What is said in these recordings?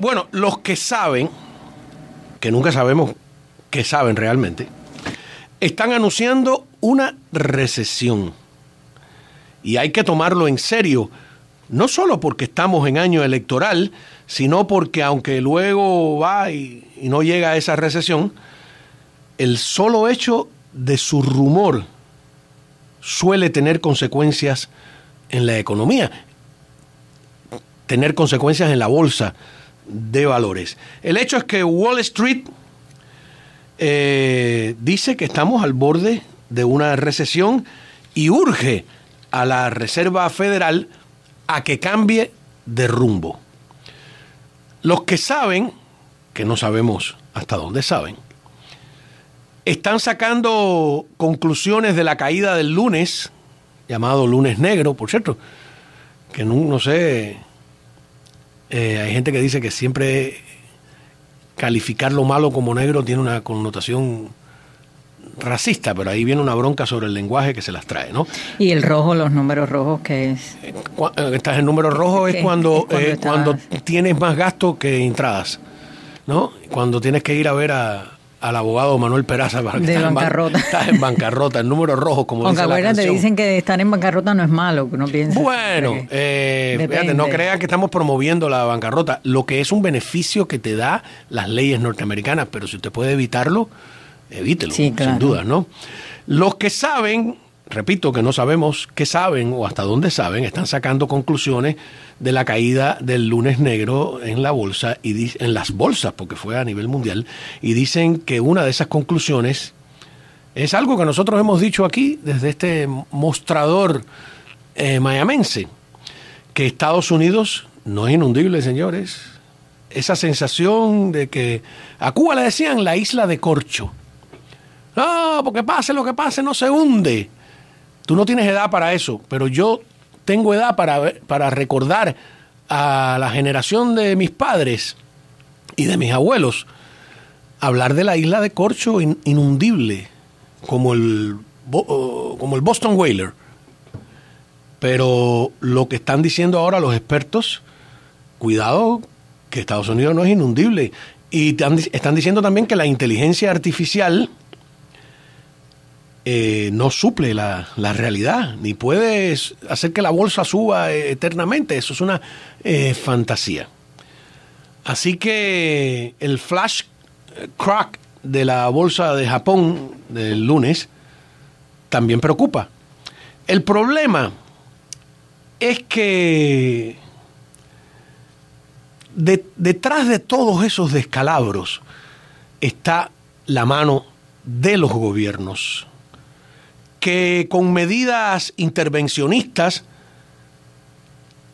Bueno, los que saben, que nunca sabemos qué saben realmente, están anunciando una recesión. Y hay que tomarlo en serio, no solo porque estamos en año electoral, sino porque aunque luego va y, y no llega a esa recesión, el solo hecho de su rumor suele tener consecuencias en la economía, tener consecuencias en la bolsa, de valores. El hecho es que Wall Street eh, dice que estamos al borde de una recesión y urge a la Reserva Federal a que cambie de rumbo. Los que saben, que no sabemos hasta dónde saben, están sacando conclusiones de la caída del lunes, llamado lunes negro, por cierto, que no, no sé eh, hay gente que dice que siempre calificar lo malo como negro tiene una connotación racista, pero ahí viene una bronca sobre el lenguaje que se las trae, ¿no? Y el rojo, los números rojos, qué es? Eh, eh, Estás en número rojo es cuando, cuando, cuando tienes más gasto que entradas, ¿no? Cuando tienes que ir a ver a, al abogado Manuel Peraza de bancarrota. En, en bancarrota, el número rojo, como dice la te dicen que estar en bancarrota no es malo, no piensen. Bueno, eh, no creas que estamos promoviendo la bancarrota, lo que es un beneficio que te da las leyes norteamericanas, pero si usted puede evitarlo, evítelo, sin duda, ¿no? Los que saben repito que no sabemos qué saben o hasta dónde saben, están sacando conclusiones de la caída del lunes negro en la bolsa y en las bolsas, porque fue a nivel mundial, y dicen que una de esas conclusiones es algo que nosotros hemos dicho aquí desde este mostrador eh, mayamense, que Estados Unidos no es inundible, señores. Esa sensación de que a Cuba le decían la isla de corcho. No, porque pase lo que pase, no se hunde. Tú no tienes edad para eso, pero yo tengo edad para, para recordar a la generación de mis padres y de mis abuelos hablar de la isla de Corcho inundible, como el, como el Boston Whaler. Pero lo que están diciendo ahora los expertos, cuidado, que Estados Unidos no es inundible. Y están diciendo también que la inteligencia artificial eh, no suple la, realidad, ni puede hacer que la bolsa suba eh, eternamente. Eso es una eh, fantasía. Así que el flash crack de la bolsa de Japón del lunes también preocupa. El problema es que detrás de todos esos descalabros está la mano de los gobiernos que con medidas intervencionistas,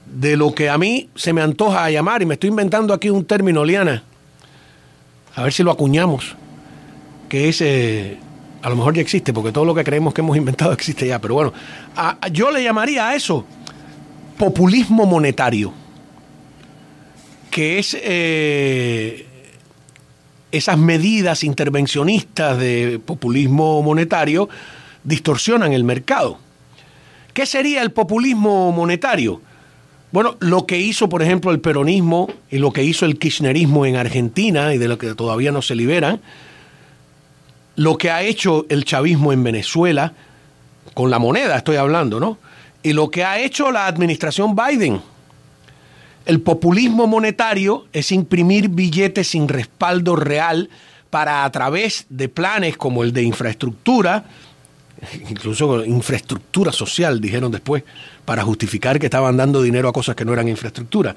de lo que a mí se me antoja llamar, y me estoy inventando aquí un término, Liana, a ver si lo acuñamos, que es, eh, a lo mejor ya existe, porque todo lo que creemos que hemos inventado existe ya, pero bueno, yo le llamaría a eso populismo monetario, que es eh, esas medidas intervencionistas de populismo monetario, distorsionan el mercado. ¿Qué sería el populismo monetario? Bueno, lo que hizo, por ejemplo, el peronismo y lo que hizo el kirchnerismo en Argentina y de lo que todavía no se liberan, lo que ha hecho el chavismo en Venezuela, con la moneda estoy hablando, ¿no? Y lo que ha hecho la administración Biden. El populismo monetario es imprimir billetes sin respaldo real para a través de planes como el de infraestructura, incluso infraestructura social, dijeron después, para justificar que estaban dando dinero a cosas que no eran infraestructura.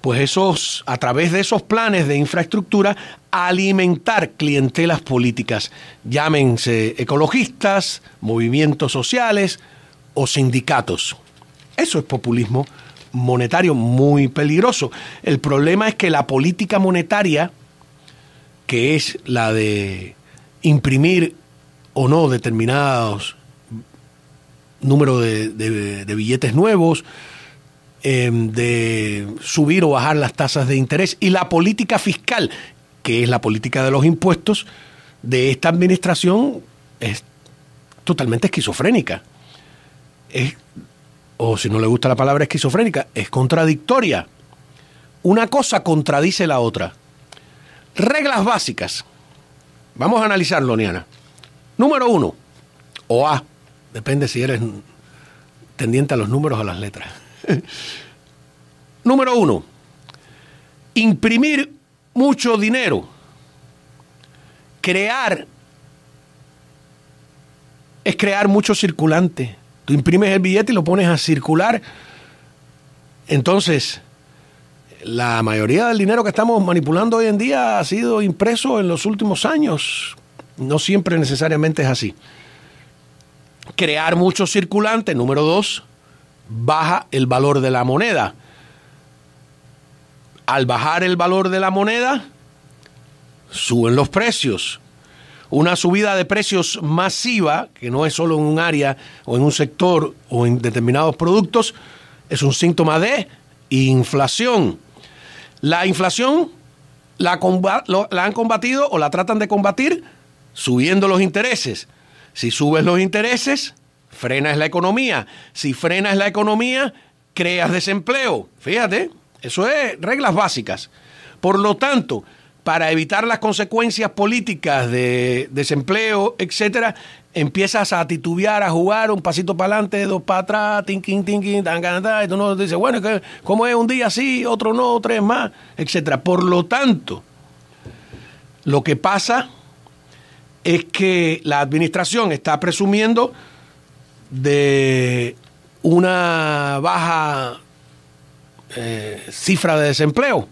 Pues esos, a través de esos planes de infraestructura, alimentar clientelas políticas, llámense ecologistas, movimientos sociales o sindicatos. Eso es populismo monetario muy peligroso. El problema es que la política monetaria, que es la de imprimir o no determinados número de, billetes nuevos, em, de subir o bajar las tasas de interés y la política fiscal, que es la política de los impuestos, de esta administración es totalmente esquizofrénica. Es, o si no le gusta la palabra esquizofrénica, es contradictoria. Una cosa contradice la otra. Reglas básicas. Vamos a analizarlo, Niana. Número uno, o A, depende si eres tendiente a los números o a las letras. Número uno, imprimir mucho dinero, crear, es crear mucho circulante. Tú imprimes el billete y lo pones a circular. Entonces, la mayoría del dinero que estamos manipulando hoy en día ha sido impreso en los últimos años no siempre necesariamente es así. Crear mucho circulante, número dos, baja el valor de la moneda. Al bajar el valor de la moneda, suben los precios. Una subida de precios masiva, que no es solo en un área o en un sector o en determinados productos, es un síntoma de inflación. La inflación la, la, han combatido o la tratan de combatir subiendo los intereses. Si subes los intereses, frenas la economía. Si frenas la economía, creas desempleo. Fíjate, eso es reglas básicas. Por lo tanto, para evitar las consecuencias políticas de desempleo, etcétera, empiezas a titubear, a jugar un pasito para adelante, dos para atrás, tinkin, tinkin, tan, tan, tan, y tú no dices, bueno, ¿cómo es un día así? otro no, tres más, etcétera? Por lo tanto, lo que pasa es que la administración está presumiendo de una baja eh, cifra de desempleo.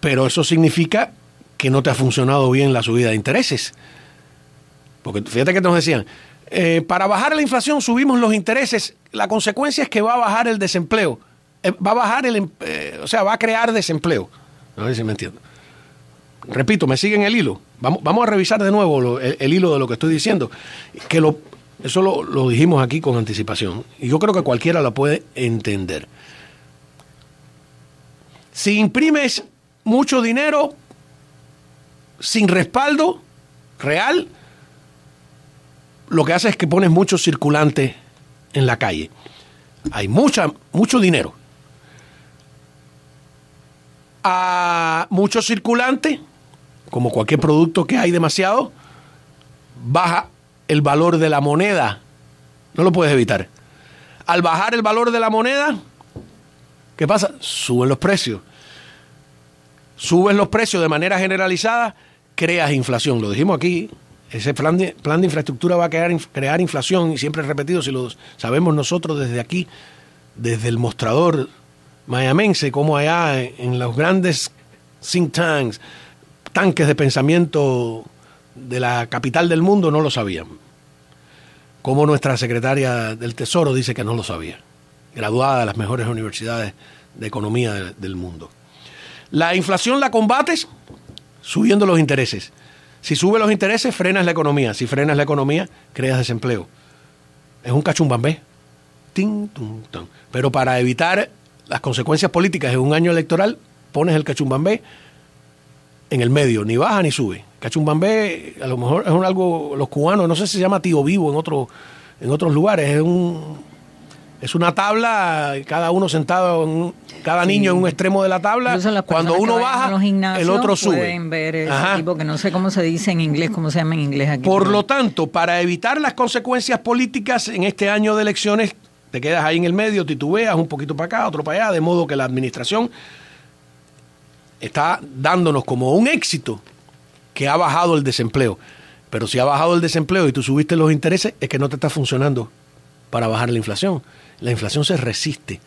Pero eso significa que no te ha funcionado bien la subida de intereses. Porque fíjate que nos decían, eh, para bajar la inflación subimos los intereses, la consecuencia es que va a bajar el desempleo, eh, va a bajar el, em, o sea, va a crear desempleo. A ver si me entiendo. Repito, me siguen el hilo. Vamos, a revisar de nuevo el, hilo de lo que estoy diciendo, que lo, eso lo, dijimos aquí con anticipación, y yo creo que cualquiera lo puede entender. Si imprimes mucho dinero sin respaldo real, lo que hace es que pones mucho circulante en la calle. Hay mucha, mucho dinero. A ah, mucho circulante como cualquier producto que hay demasiado, baja el valor de la moneda. No lo puedes evitar. Al bajar el valor de la moneda, ¿qué pasa? Suben los precios. Suben los precios de manera generalizada, creas inflación. Lo dijimos aquí. Ese plan de, plan de infraestructura va a crear, crear inflación, y siempre es repetido, si lo sabemos nosotros desde aquí, desde el mostrador mayamense, como allá en los grandes think tanks, tanques de pensamiento de la capital del mundo no lo sabían. Como nuestra secretaria del Tesoro dice que no lo sabía, graduada de las mejores universidades de economía del mundo. La inflación la combates subiendo los intereses. Si sube los intereses, frenas la economía. Si frenas la economía, creas desempleo. Es un cachumbambé. Pero para evitar las consecuencias políticas en un año electoral, pones el cachumbambé en el medio, ni baja ni sube. Cachumbambe, a lo mejor es un algo, los cubanos, no sé si se llama tío vivo en, otro, en otros lugares, es un, es una tabla, cada uno sentado, en, cada niño en un extremo de la tabla. Cuando uno baja, el otro sube. ver que no sé cómo se dice en inglés, cómo se llama en inglés aquí. Por lo tanto, para evitar las consecuencias políticas en este año de elecciones, te quedas ahí en el medio, titubeas un poquito para acá, otro para allá, de modo que la administración está dándonos como un éxito que ha bajado el desempleo. Pero si ha bajado el desempleo y tú subiste los intereses, es que no te está funcionando para bajar la inflación. La inflación se resiste.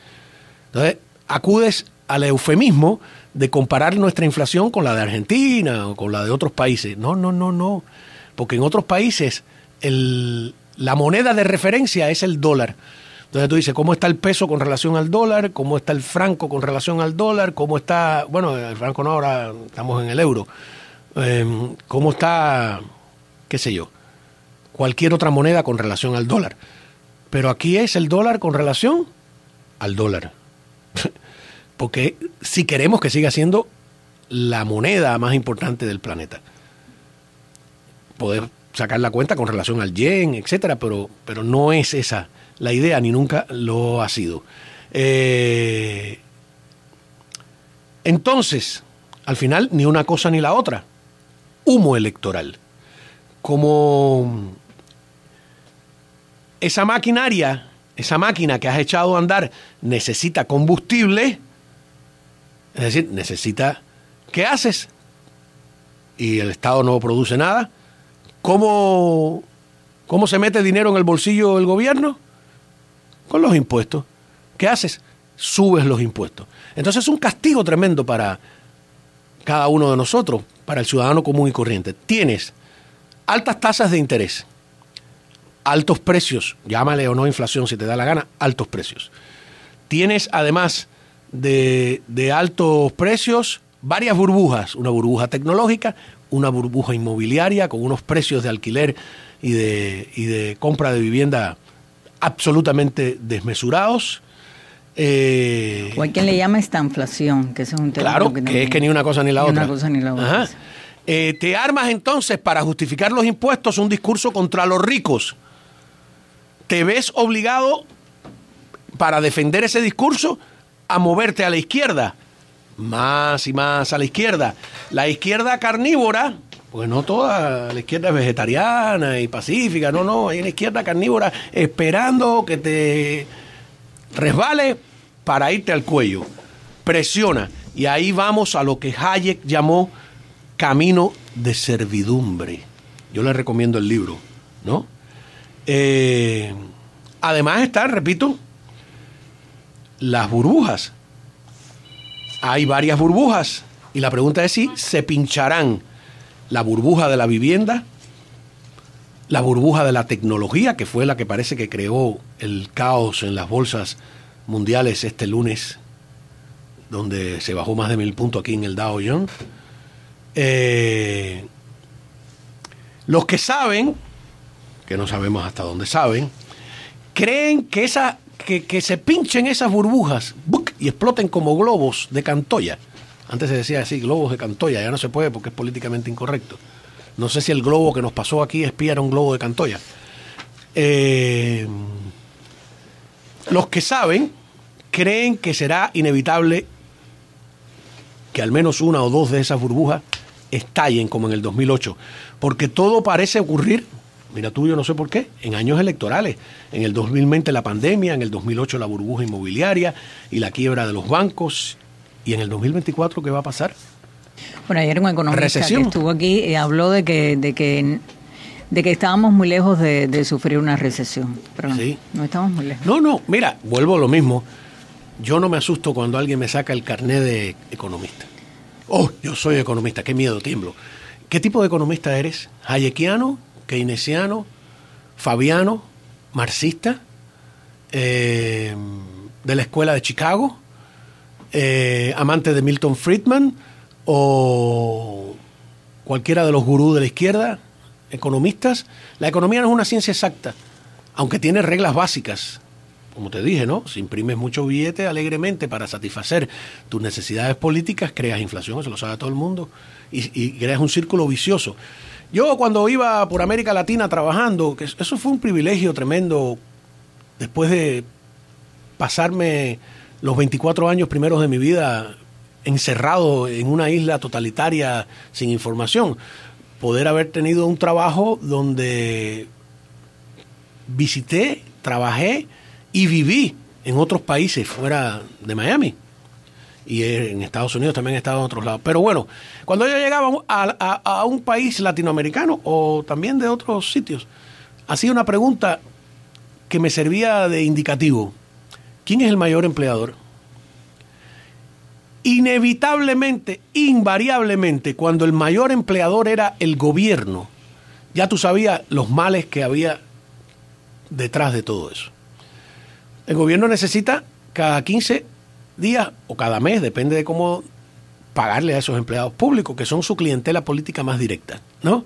Entonces, acudes al eufemismo de comparar nuestra inflación con la de Argentina o con la de otros países. No, no, no, no. Porque en otros países la moneda de referencia es el dólar. Entonces tú dices, ¿cómo está el peso con relación al dólar? ¿Cómo está el franco con relación al dólar? ¿Cómo está, bueno, el franco no, ahora estamos en el euro? Em, ¿Cómo está, qué sé yo, cualquier otra moneda con relación al dólar? Pero aquí es el dólar con relación al dólar. Porque si queremos que siga siendo la moneda más importante del planeta, poder sacar la cuenta con relación al yen, etcétera, pero, pero no es esa la idea ni nunca lo ha sido. Eh, entonces, al final, ni una cosa ni la otra. Humo electoral. Como esa maquinaria, esa máquina que has echado a andar, necesita combustible, es decir, necesita. ¿Qué haces? Y el Estado no produce nada ¿Cómo, ¿Cómo se mete dinero en el bolsillo del gobierno? Con los impuestos. ¿Qué haces? Subes los impuestos. Entonces es un castigo tremendo para cada uno de nosotros, para el ciudadano común y corriente. Tienes altas tasas de interés, altos precios, llámale o no inflación si te da la gana, altos precios. Tienes además de, de altos precios varias burbujas, una burbuja tecnológica, una burbuja inmobiliaria con unos precios de alquiler y de, de compra de vivienda absolutamente desmesurados. Eh, o hay quien le llama estanflación, que es un tema claro, que, es que ni una cosa ni la otra. Una cosa ni la otra. Eh, te armas entonces para justificar los impuestos un discurso contra los ricos. Te ves obligado para defender ese discurso a moverte a la izquierda más y más a la izquierda. La izquierda carnívora, pues no toda la izquierda es vegetariana y pacífica, no, no, hay una izquierda carnívora esperando que te resbale para irte al cuello. Presiona. Y ahí vamos a lo que Hayek llamó camino de servidumbre. Yo le recomiendo el libro, ¿no? Eh, además está, repito, las burbujas hay varias burbujas y la pregunta es si se pincharán la burbuja de la vivienda, la burbuja de la tecnología, que fue la que parece que creó el caos en las bolsas mundiales este lunes, donde se bajó más de mil puntos aquí en el Dow Jones. Eh, los que saben, que no sabemos hasta dónde saben, creen que esa que, se pinchen esas burbujas y exploten como globos de cantoya. Antes se decía así, globos de cantoya, ya no se puede porque es políticamente incorrecto. No sé si el globo que nos pasó aquí espía era un globo de cantoya. Eh, los que saben creen que será inevitable que al menos una o dos de esas burbujas estallen como en el 2008, porque todo parece ocurrir Mira tú, yo no sé por qué, en años electorales, en el 2020 la pandemia, en el 2008 la burbuja inmobiliaria y la quiebra de los bancos, y en el 2024 ¿qué va a pasar? Bueno, ayer un economista que estuvo aquí y eh, habló de que, de que de que estábamos muy lejos de, sufrir una recesión. no, sí. no estamos muy lejos. No, no, mira, vuelvo a lo mismo. Yo no me asusto cuando alguien me saca el carnet de economista. Oh, yo soy economista, qué miedo, tiemblo. ¿Qué tipo de economista eres? ¿Hayekiano? keynesiano, fabiano, marxista, eh, de la escuela de Chicago, eh, amante de Milton Friedman o cualquiera de los gurús de la izquierda, economistas. La economía no es una ciencia exacta, aunque tiene reglas básicas. Como te dije, ¿no? Si imprimes mucho billete alegremente para satisfacer tus necesidades políticas, creas inflación, eso lo sabe todo el mundo, y creas un círculo vicioso. Yo cuando iba por América Latina trabajando, que eso fue un privilegio tremendo después de pasarme los 24 años primeros de mi vida encerrado en una isla totalitaria sin información, poder haber tenido un trabajo donde visité, trabajé y viví en otros países fuera de Miami y en Estados Unidos también he estado en otros lados. Pero bueno, cuando yo llegaba a, a, un país latinoamericano o también de otros sitios, hacía una pregunta que me servía de indicativo. ¿Quién es el mayor empleador? Inevitablemente, invariablemente, cuando el mayor empleador era el gobierno, ya tú sabías los males que había detrás de todo eso. El gobierno necesita cada 15 días o cada mes, depende de cómo pagarle a esos empleados públicos, que son su clientela política más directa, ¿no?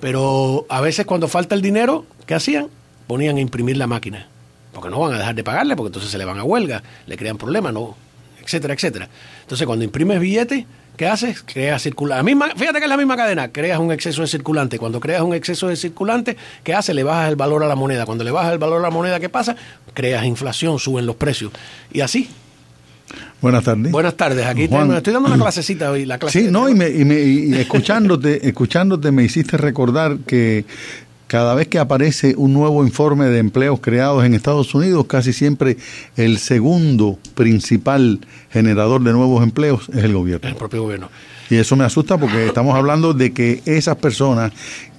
Pero a veces cuando falta el dinero, ¿qué hacían? Ponían a imprimir la máquina, porque no van a dejar de pagarle, porque entonces se le van a huelga, le crean problemas, no, etcétera, etcétera. Entonces cuando imprimes billetes, ¿qué haces? Creas circulante. Misma, fíjate que es la misma cadena, creas un exceso de circulante. Cuando creas un exceso de circulante, ¿qué hace Le bajas el valor a la moneda. Cuando le bajas el valor a la moneda, ¿qué pasa? Creas inflación, suben los precios. Y así, Buenas tardes. Buenas tardes. Aquí estoy dando una clasecita hoy. sí, no, y, y, escuchándote, escuchándote me hiciste recordar que cada vez que aparece un nuevo informe de empleos creados en Estados Unidos, casi siempre el segundo principal generador de nuevos empleos es el gobierno. El propio gobierno. Y eso me asusta porque estamos hablando de que esas personas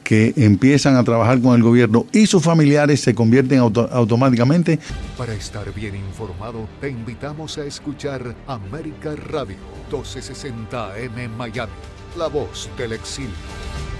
que empiezan a trabajar con el gobierno y sus familiares se convierten automáticamente. Para estar bien informado, te invitamos a escuchar América Radio 1260 AM Miami, la voz del exilio.